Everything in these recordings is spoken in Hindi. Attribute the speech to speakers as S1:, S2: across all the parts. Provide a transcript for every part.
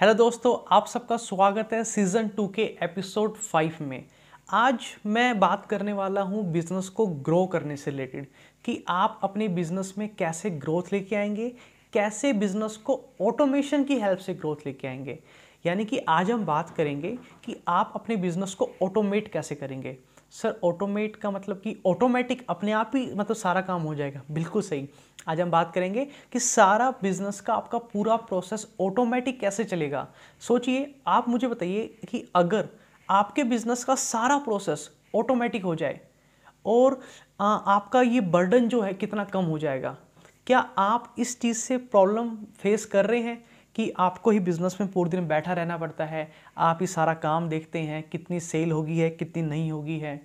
S1: हेलो दोस्तों आप सबका स्वागत है सीज़न टू के एपिसोड फाइव में आज मैं बात करने वाला हूँ बिज़नेस को ग्रो करने से रिलेटेड कि आप अपने बिज़नेस में कैसे ग्रोथ लेके आएंगे कैसे बिज़नेस को ऑटोमेशन की हेल्प से ग्रोथ लेके आएंगे यानी कि आज हम बात करेंगे कि आप अपने बिज़नेस को ऑटोमेट कैसे करेंगे सर ऑटोमेट का मतलब कि ऑटोमेटिक अपने आप ही मतलब सारा काम हो जाएगा बिल्कुल सही आज हम बात करेंगे कि सारा बिजनेस का आपका पूरा प्रोसेस ऑटोमेटिक कैसे चलेगा सोचिए आप मुझे बताइए कि अगर आपके बिजनेस का सारा प्रोसेस ऑटोमेटिक हो जाए और आ, आपका ये बर्डन जो है कितना कम हो जाएगा क्या आप इस चीज़ से प्रॉब्लम फेस कर रहे हैं कि आपको ही बिज़नेस में पूरे दिन बैठा रहना पड़ता है आप ही सारा काम देखते हैं कितनी सेल होगी है कितनी नहीं होगी है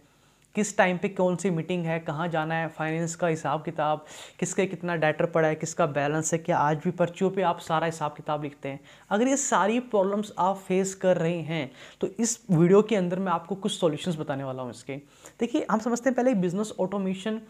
S1: किस टाइम पे कौन सी मीटिंग है कहाँ जाना है फाइनेंस का हिसाब किताब किसके कितना डाटर पड़ा है किसका बैलेंस है क्या आज भी पर्चियों पे आप सारा हिसाब किताब लिखते हैं अगर ये सारी प्रॉब्लम्स आप फेस कर रहे हैं तो इस वीडियो के अंदर मैं आपको कुछ सोल्यूशंस बताने वाला हूँ इसके देखिए हम समझते हैं पहले बिज़नेस ऑटोमेशन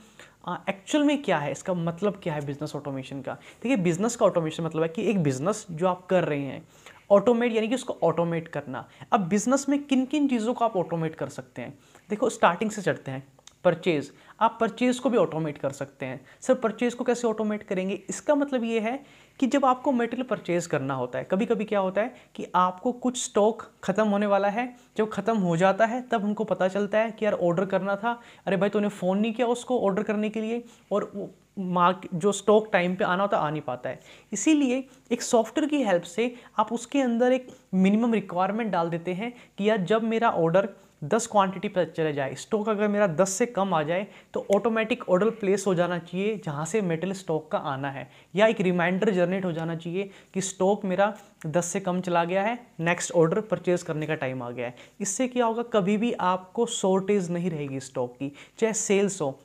S1: एक्चुअल में क्या है इसका मतलब क्या है बिज़नेस ऑटोमेशन का देखिए बिज़नेस का ऑटोमेशन मतलब है कि एक बिज़नेस जो आप कर रहे हैं ऑटोमेट यानी कि उसको ऑटोमेट करना अब बिज़नेस में किन किन चीज़ों को आप ऑटोमेट कर सकते हैं देखो स्टार्टिंग से चढ़ते हैं परचेज़ आप परचेज़ को भी ऑटोमेट कर सकते हैं सर परचेज़ को कैसे ऑटोमेट करेंगे इसका मतलब ये है कि जब आपको मटेरियल परचेज़ करना होता है कभी कभी क्या होता है कि आपको कुछ स्टॉक ख़त्म होने वाला है जब ख़त्म हो जाता है तब हमको पता चलता है कि यार ऑर्डर करना था अरे भाई तूने फ़ोन नहीं किया उसको ऑर्डर करने के लिए और मार्क जो स्टॉक टाइम पे आना होता आ नहीं पाता है इसीलिए एक सॉफ्टवेयर की हेल्प से आप उसके अंदर एक मिनिमम रिक्वायरमेंट डाल देते हैं कि यार जब मेरा ऑर्डर दस क्वांटिटी पर चले जाए स्टॉक अगर मेरा दस से कम आ जाए तो ऑटोमेटिक ऑर्डर प्लेस हो जाना चाहिए जहाँ से मेटल स्टॉक का आना है या एक रिमाइंडर जनरेट हो जाना चाहिए कि स्टॉक मेरा दस से कम चला गया है नेक्स्ट ऑर्डर परचेज करने का टाइम आ गया है इससे क्या होगा कभी भी आपको शॉर्टेज नहीं रहेगी स्टॉक की चाहे सेल्स हो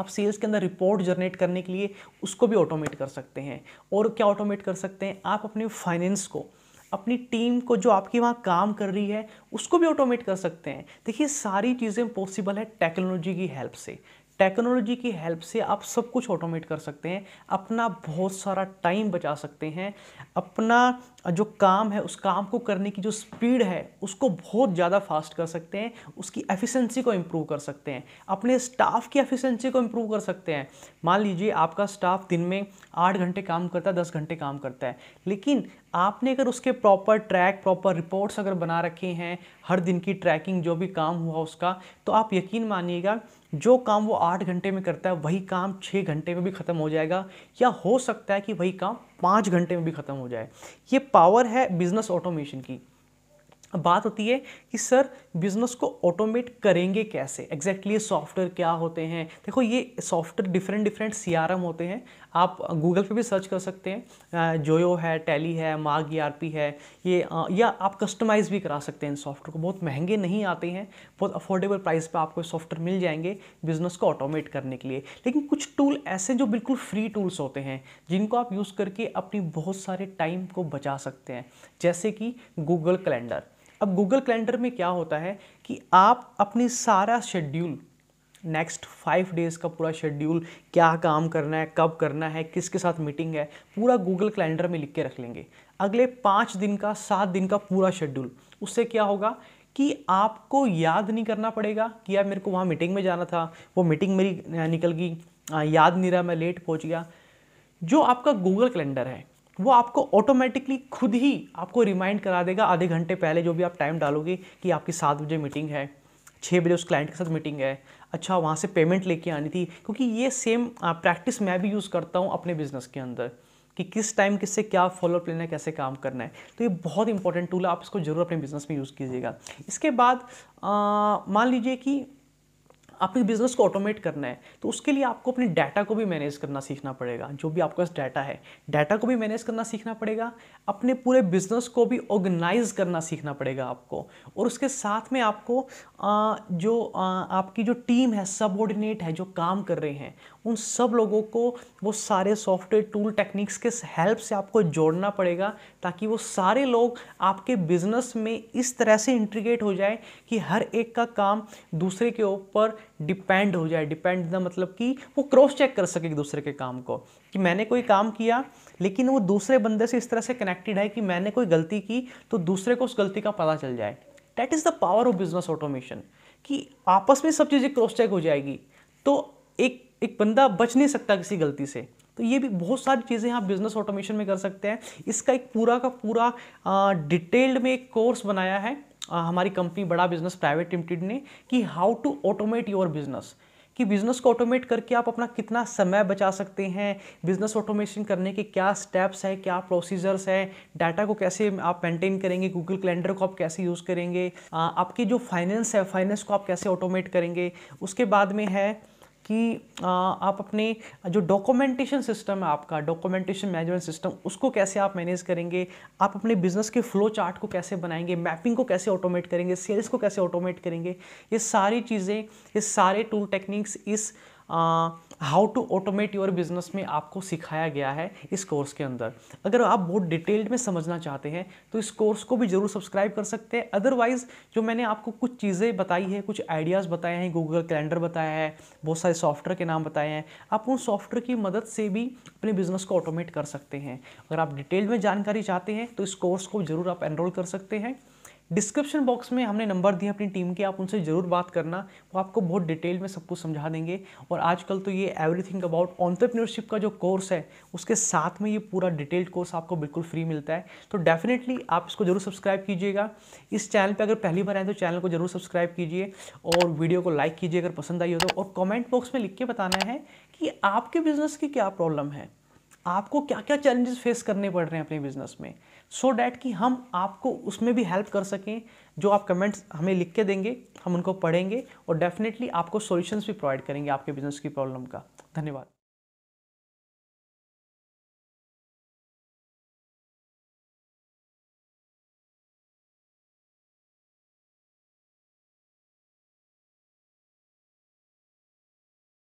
S1: आप सेल्स के अंदर रिपोर्ट जनरेट करने के लिए उसको भी ऑटोमेट कर सकते हैं और क्या ऑटोमेट कर सकते हैं आप अपने फाइनेंस को अपनी टीम को जो आपकी वहाँ काम कर रही है उसको भी ऑटोमेट कर सकते हैं देखिए सारी चीज़ें पॉसिबल है टेक्नोलॉजी की हेल्प से टेक्नोलॉजी की हेल्प से आप सब कुछ ऑटोमेट कर सकते हैं अपना बहुत सारा टाइम बचा सकते हैं अपना जो काम है उस काम को करने की जो स्पीड है उसको बहुत ज़्यादा फास्ट कर सकते हैं उसकी एफिशिएंसी को इम्प्रूव कर सकते हैं अपने स्टाफ की एफिशिएंसी को इम्प्रूव कर सकते हैं मान लीजिए आपका स्टाफ दिन में आठ घंटे काम करता है दस घंटे काम करता है लेकिन आपने अगर उसके प्रॉपर ट्रैक प्रॉपर रिपोर्ट्स अगर बना रखे हैं हर दिन की ट्रैकिंग जो भी काम हुआ उसका तो आप यकीन मानिएगा जो काम वो आठ घंटे में करता है वही काम छः घंटे में भी ख़त्म हो जाएगा या हो सकता है कि वही काम पाँच घंटे में भी ख़त्म हो जाए ये पावर है बिज़नेस ऑटोमेशन की अब बात होती है कि सर बिज़नेस को ऑटोमेट करेंगे कैसे एग्जैक्टली exactly ये सॉफ्टवेयर क्या होते हैं देखो ये सॉफ्टवेयर डिफरेंट डिफरेंट सी होते हैं आप गूगल पे भी सर्च कर सकते हैं जोयो है टैली है माग ई e है ये या आप कस्टमाइज़ भी करा सकते हैं इन सॉफ्टवेयर को बहुत महंगे नहीं आते हैं बहुत अफोर्डेबल प्राइस पर आपको सॉफ्टवेयर मिल जाएंगे बिज़नेस को ऑटोमेट करने के लिए लेकिन कुछ टूल ऐसे जो बिल्कुल फ्री टूल्स होते हैं जिनको आप यूज़ करके अपनी बहुत सारे टाइम को बचा सकते हैं जैसे कि गूगल कैलेंडर अब गूगल कैलेंडर में क्या होता है कि आप अपनी सारा शेड्यूल नेक्स्ट फाइव डेज़ का पूरा शेड्यूल क्या काम करना है कब करना है किसके साथ मीटिंग है पूरा गूगल कैलेंडर में लिख के रख लेंगे अगले पाँच दिन का सात दिन का पूरा शेड्यूल उससे क्या होगा कि आपको याद नहीं करना पड़ेगा कि यार मेरे को वहाँ मीटिंग में जाना था वो मीटिंग मेरी निकल गई याद नहीं रहा मैं लेट पहुँच गया जो आपका गूगल कैलेंडर है वो आपको ऑटोमेटिकली खुद ही आपको रिमाइंड करा देगा आधे घंटे पहले जो भी आप टाइम डालोगे कि आपकी सात बजे मीटिंग है छः बजे उस क्लाइंट के साथ मीटिंग है अच्छा वहाँ से पेमेंट लेके आनी थी क्योंकि ये सेम प्रैक्टिस मैं भी यूज़ करता हूँ अपने बिज़नेस के अंदर कि किस टाइम किससे क्या फॉलोअप लेना है कैसे काम करना है तो ये बहुत इंपॉर्टेंट टूल है आप इसको ज़रूर अपने बिज़नेस में यूज़ कीजिएगा इसके बाद मान लीजिए कि आपके बिज़नेस को ऑटोमेट करना है तो उसके लिए आपको अपने डाटा को भी मैनेज करना सीखना पड़ेगा जो भी आपके पास डाटा है डाटा को भी मैनेज करना सीखना पड़ेगा अपने पूरे बिज़नेस को भी ऑर्गेनाइज करना सीखना पड़ेगा आपको और उसके साथ में आपको आ, जो आ, आपकी जो टीम है सबऑर्डिनेट है जो काम कर रहे हैं उन सब लोगों को वो सारे सॉफ्टवेयर टूल टेक्निक्स के हेल्प से आपको जोड़ना पड़ेगा ताकि वो सारे लोग आपके बिज़नेस में इस तरह से इंट्रीग्रेट हो जाए कि हर एक का काम दूसरे के ऊपर डिपेंड हो जाए डिपेंड द मतलब कि वो क्रॉस चेक कर सके एक दूसरे के काम को कि मैंने कोई काम किया लेकिन वो दूसरे बंदे से इस तरह से कनेक्टेड है कि मैंने कोई गलती की तो दूसरे को उस गलती का पता चल जाए that is the power of business automation कि आपस में सब चीज़ें क्रॉस चेक हो जाएगी तो एक एक बंदा बच नहीं सकता किसी गलती से तो ये भी बहुत सारी चीज़ें आप बिजनेस ऑटोमेशन में कर सकते हैं इसका एक पूरा का पूरा डिटेल्ड में एक कोर्स बनाया है हमारी कंपनी बड़ा बिजनेस प्राइवेट लिमिटेड ने कि how to automate your business कि बिज़नेस को ऑटोमेट करके आप अपना कितना समय बचा सकते हैं बिज़नेस ऑटोमेशन करने के क्या स्टेप्स हैं क्या प्रोसीजर्स हैं डाटा को कैसे आप मेंटेन करेंगे गूगल कैलेंडर को आप कैसे यूज़ करेंगे आपके जो फाइनेंस है फाइनेंस को आप कैसे ऑटोमेट करेंगे उसके बाद में है कि आप अपने जो डॉक्यूमेंटेशन सिस्टम है आपका डॉक्यूमेंटेशन मैनेजमेंट सिस्टम उसको कैसे आप मैनेज करेंगे आप अपने बिजनेस के फ्लो चार्ट को कैसे बनाएंगे मैपिंग को कैसे ऑटोमेट करेंगे सेल्स को कैसे ऑटोमेट करेंगे ये सारी चीज़ें ये सारे टूल टेक्निक्स इस how to automate your business में आपको सिखाया गया है इस कोर्स के अंदर अगर आप बहुत डिटेल्ड में समझना चाहते हैं तो इस कोर्स को भी ज़रूर सब्सक्राइब कर सकते हैं अदरवाइज़ जो मैंने आपको कुछ चीज़ें बताई है कुछ आइडियाज़ बताए हैं गूगल कैलेंडर बताया है बहुत सारे सॉफ्टवेयर के नाम बताए हैं आप उन सॉफ्टवेयर की मदद से भी अपने बिजनेस को ऑटोमेट कर सकते हैं अगर आप डिटेल में जानकारी चाहते हैं तो इस कोर्स को ज़रूर आप एनरोल कर सकते हैं डिस्क्रिप्शन बॉक्स में हमने नंबर दिए अपनी टीम के आप उनसे ज़रूर बात करना वो आपको बहुत डिटेल में सब कुछ समझा देंगे और आजकल तो ये एवरीथिंग अबाउट ऑन्टरप्रनरशिप का जो कोर्स है उसके साथ में ये पूरा डिटेल्ड कोर्स आपको बिल्कुल फ्री मिलता है तो डेफिनेटली आप इसको ज़रूर सब्सक्राइब कीजिएगा इस चैनल पर अगर पहली बार आए तो चैनल को ज़रूर सब्सक्राइब कीजिए और वीडियो को लाइक कीजिए अगर पसंद आई हो तो और कॉमेंट बॉक्स में लिख के बताना है कि आपके बिज़नेस की क्या प्रॉब्लम है आपको क्या क्या चैलेंजेस फेस करने पड़ रहे हैं अपने बिजनेस में सो so डैट कि हम आपको उसमें भी हेल्प कर सकें जो आप कमेंट्स हमें लिख के देंगे हम उनको पढ़ेंगे और डेफिनेटली आपको सॉल्यूशंस भी प्रोवाइड करेंगे आपके बिजनेस की प्रॉब्लम का धन्यवाद